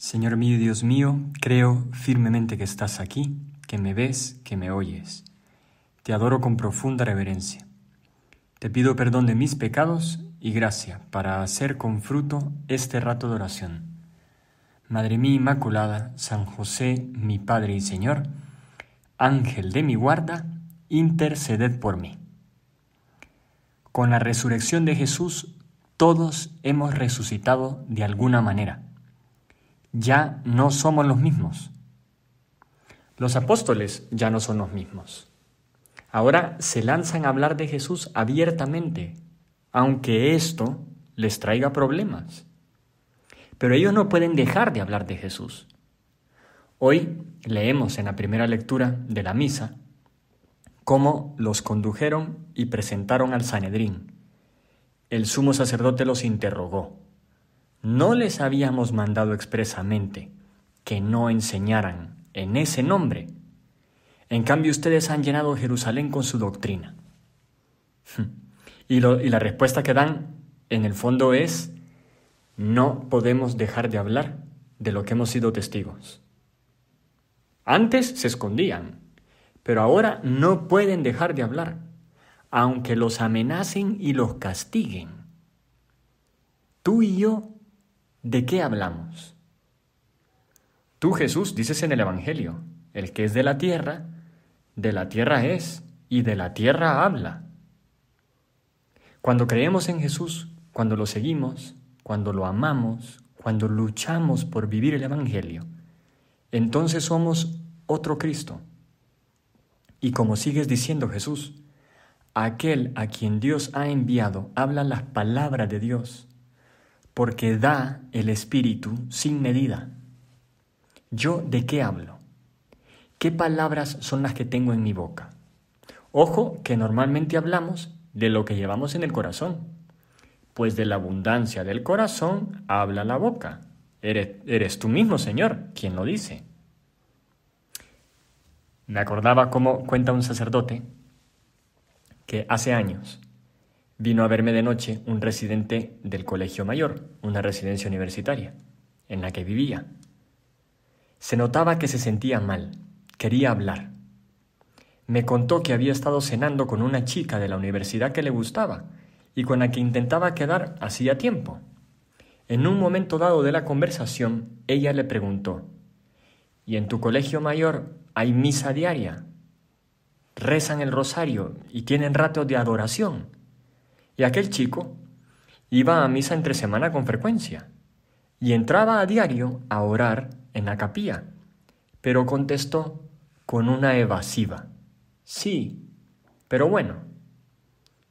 Señor mío y Dios mío, creo firmemente que estás aquí, que me ves, que me oyes. Te adoro con profunda reverencia. Te pido perdón de mis pecados y gracia para hacer con fruto este rato de oración. Madre mía Inmaculada, San José, mi Padre y Señor, Ángel de mi guarda, interceded por mí. Con la resurrección de Jesús, todos hemos resucitado de alguna manera ya no somos los mismos. Los apóstoles ya no son los mismos. Ahora se lanzan a hablar de Jesús abiertamente, aunque esto les traiga problemas. Pero ellos no pueden dejar de hablar de Jesús. Hoy leemos en la primera lectura de la misa cómo los condujeron y presentaron al Sanedrín. El sumo sacerdote los interrogó no les habíamos mandado expresamente que no enseñaran en ese nombre. En cambio, ustedes han llenado Jerusalén con su doctrina. Hmm. Y, la respuesta que dan, en el fondo, es, no podemos dejar de hablar de lo que hemos sido testigos. Antes se escondían, pero ahora no pueden dejar de hablar, aunque los amenacen y los castiguen. Tú y yo ¿de qué hablamos? Tú, Jesús, dices en el Evangelio, el que es de la tierra, de la tierra es y de la tierra habla. Cuando creemos en Jesús, cuando lo seguimos, cuando lo amamos, cuando luchamos por vivir el Evangelio, entonces somos otro Cristo. Y como sigues diciendo Jesús, aquel a quien Dios ha enviado habla las palabras de Dios porque da el Espíritu sin medida. ¿Yo de qué hablo? ¿Qué palabras son las que tengo en mi boca? Ojo que normalmente hablamos de lo que llevamos en el corazón, pues de la abundancia del corazón habla la boca. Eres, tú mismo, Señor, quien lo dice. Me acordaba cómo cuenta un sacerdote que hace años vino a verme de noche un residente del Colegio Mayor, una residencia universitaria, en la que vivía. Se notaba que se sentía mal, quería hablar. Me contó que había estado cenando con una chica de la universidad que le gustaba y con la que intentaba quedar hacía tiempo. En un momento dado de la conversación, ella le preguntó, ¿Y en tu colegio mayor hay misa diaria? ¿Rezan el rosario y tienen ratos de adoración? Y aquel chico iba a misa entre semana con frecuencia y entraba a diario a orar en la capilla, pero contestó con una evasiva. Sí, pero bueno,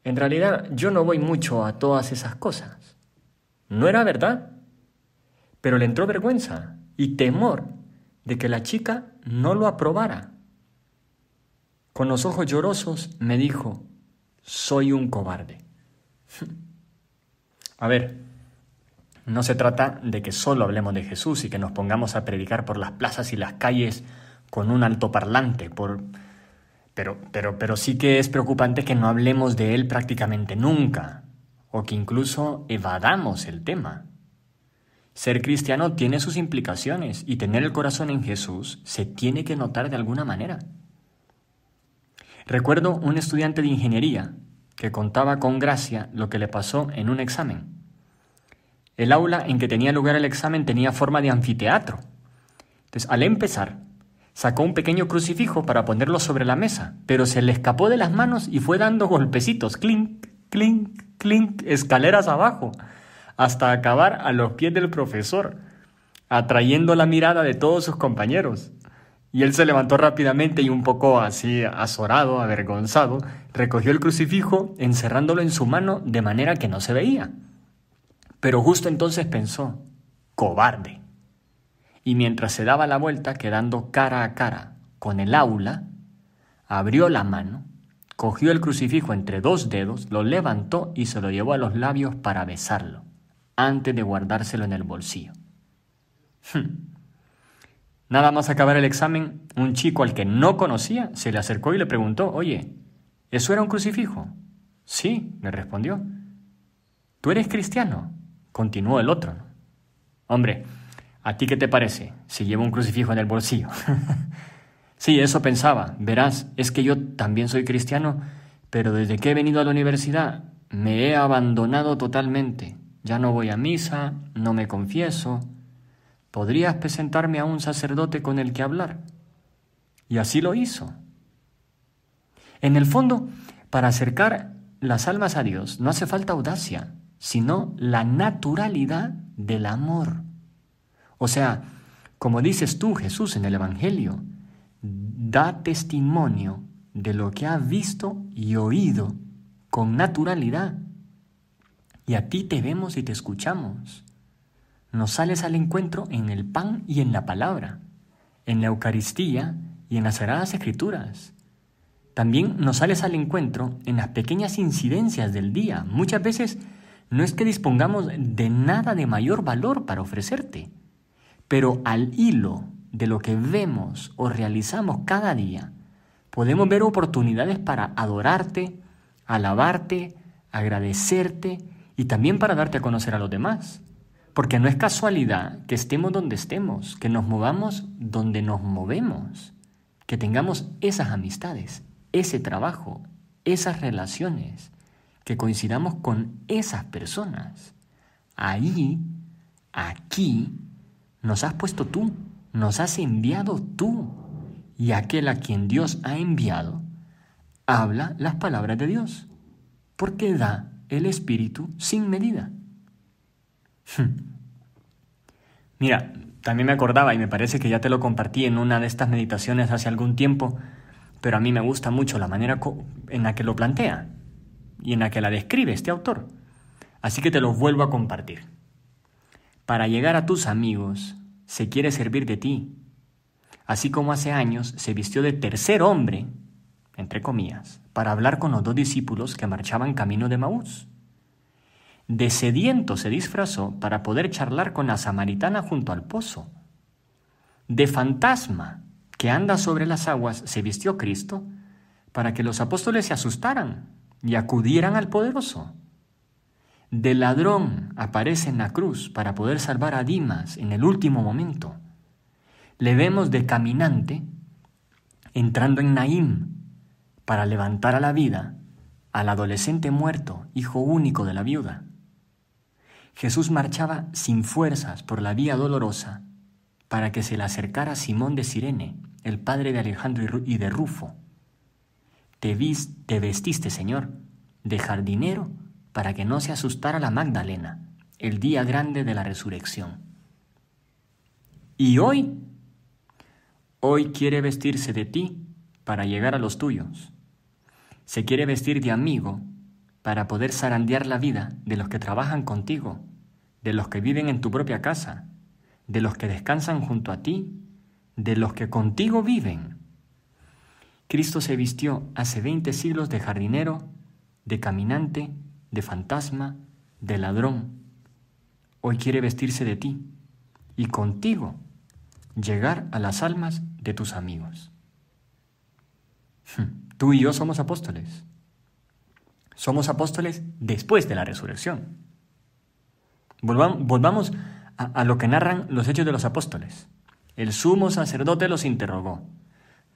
en realidad yo no voy mucho a todas esas cosas. No era verdad, pero le entró vergüenza y temor de que la chica no lo aprobara. Con los ojos llorosos me dijo, soy un cobarde. A ver, no se trata de que solo hablemos de Jesús y que nos pongamos a predicar por las plazas y las calles con un altoparlante, por... pero, pero, pero sí que es preocupante que no hablemos de Él prácticamente nunca, o que incluso evadamos el tema. Ser cristiano tiene sus implicaciones y tener el corazón en Jesús se tiene que notar de alguna manera. Recuerdo un estudiante de ingeniería que contaba con gracia lo que le pasó en un examen. El aula en que tenía lugar el examen tenía forma de anfiteatro. Entonces, al empezar, sacó un pequeño crucifijo para ponerlo sobre la mesa, pero se le escapó de las manos y fue dando golpecitos, clink, clink, clink, escaleras abajo, hasta acabar a los pies del profesor, atrayendo la mirada de todos sus compañeros. Y él se levantó rápidamente y un poco así azorado, avergonzado, recogió el crucifijo, encerrándolo en su mano de manera que no se veía. Pero justo entonces pensó, cobarde. Y mientras se daba la vuelta, quedando cara a cara con el aula, abrió la mano, cogió el crucifijo entre dos dedos, lo levantó y se lo llevó a los labios para besarlo, antes de guardárselo en el bolsillo. Hmm. Nada más acabar el examen, un chico al que no conocía se le acercó y le preguntó, oye, ¿eso era un crucifijo? Sí, le respondió. ¿Tú eres cristiano? Continuó el otro. Hombre, ¿a ti qué te parece si llevo un crucifijo en el bolsillo? sí, eso pensaba. Verás, es que yo también soy cristiano, pero desde que he venido a la universidad me he abandonado totalmente. Ya no voy a misa, no me confieso, ¿podrías presentarme a un sacerdote con el que hablar? Y así lo hizo. En el fondo, para acercar las almas a Dios no hace falta audacia, sino la naturalidad del amor. O sea, como dices tú Jesús en el Evangelio, da testimonio de lo que has visto y oído con naturalidad. Y a ti te vemos y te escuchamos nos sales al encuentro en el pan y en la palabra, en la Eucaristía y en las Sagradas Escrituras. También nos sales al encuentro en las pequeñas incidencias del día. Muchas veces no es que dispongamos de nada de mayor valor para ofrecerte, pero al hilo de lo que vemos o realizamos cada día, podemos ver oportunidades para adorarte, alabarte, agradecerte y también para darte a conocer a los demás. Porque no es casualidad que estemos donde estemos, que nos movamos donde nos movemos, que tengamos esas amistades, ese trabajo, esas relaciones, que coincidamos con esas personas. Ahí, aquí, nos has puesto tú, nos has enviado tú. Y aquel a quien Dios ha enviado, habla las palabras de Dios, porque da el Espíritu sin medida. Hmm. Mira, también me acordaba y me parece que ya te lo compartí en una de estas meditaciones hace algún tiempo, pero a mí me gusta mucho la manera en la que lo plantea y en la que la describe este autor. Así que te lo vuelvo a compartir. Para llegar a tus amigos, se quiere servir de ti, así como hace años se vistió de tercer hombre, entre comillas, para hablar con los dos discípulos que marchaban camino de Maús. De sediento se disfrazó para poder charlar con la samaritana junto al pozo. De fantasma que anda sobre las aguas se vistió Cristo para que los apóstoles se asustaran y acudieran al poderoso. De ladrón aparece en la cruz para poder salvar a Dimas en el último momento. Le vemos de caminante entrando en Naim para levantar a la vida al adolescente muerto, hijo único de la viuda. Jesús marchaba sin fuerzas por la vía dolorosa para que se le acercara Simón de Sirene, el padre de Alejandro y de Rufo. Te, te vestiste, Señor, de jardinero para que no se asustara la Magdalena, el día grande de la resurrección. ¿Y hoy? Hoy quiere vestirse de ti para llegar a los tuyos. Se quiere vestir de amigo para poder zarandear la vida de los que trabajan contigo, de los que viven en tu propia casa, de los que descansan junto a ti, de los que contigo viven. Cristo se vistió hace 20 siglos de jardinero, de caminante, de fantasma, de ladrón. Hoy quiere vestirse de ti y contigo llegar a las almas de tus amigos. Hmm, tú y yo somos apóstoles somos apóstoles después de la resurrección. Volvamos, a, a lo que narran los hechos de los apóstoles. El sumo sacerdote los interrogó.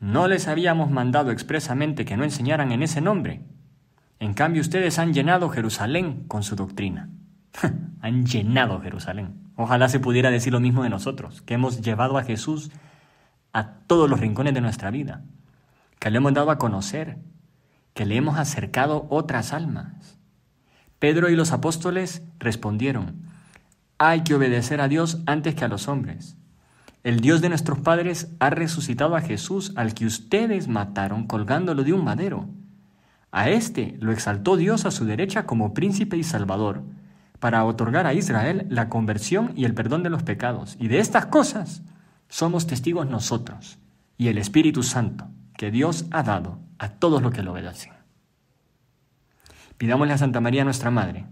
No les habíamos mandado expresamente que no enseñaran en ese nombre. En cambio, ustedes han llenado Jerusalén con su doctrina. han llenado Jerusalén. Ojalá se pudiera decir lo mismo de nosotros, que hemos llevado a Jesús a todos los rincones de nuestra vida, que le hemos dado a conocer, que le hemos acercado otras almas. Pedro y los apóstoles respondieron, hay que obedecer a Dios antes que a los hombres. El Dios de nuestros padres ha resucitado a Jesús, al que ustedes mataron colgándolo de un madero. A éste lo exaltó Dios a su derecha como príncipe y salvador, para otorgar a Israel la conversión y el perdón de los pecados. Y de estas cosas somos testigos nosotros y el Espíritu Santo que Dios ha dado a todos los que lo obedecen. Pidámosle a Santa María, nuestra Madre,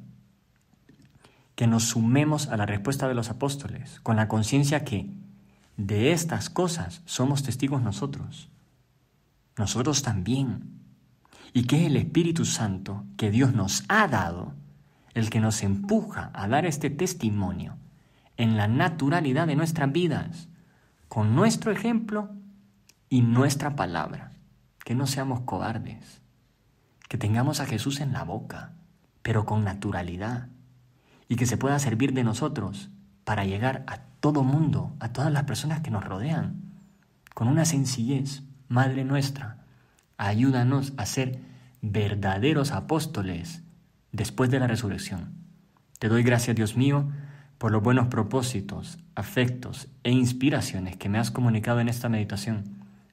que nos sumemos a la respuesta de los apóstoles, con la conciencia que de estas cosas somos testigos nosotros, nosotros también, y que es el Espíritu Santo que Dios nos ha dado el que nos empuja a dar este testimonio en la naturalidad de nuestras vidas, con nuestro ejemplo y nuestra palabra que no seamos cobardes, que tengamos a Jesús en la boca, pero con naturalidad, y que se pueda servir de nosotros para llegar a todo mundo, a todas las personas que nos rodean, con una sencillez, Madre nuestra, ayúdanos a ser verdaderos apóstoles después de la resurrección. Te doy gracias, Dios mío, por los buenos propósitos, afectos e inspiraciones que me has comunicado en esta meditación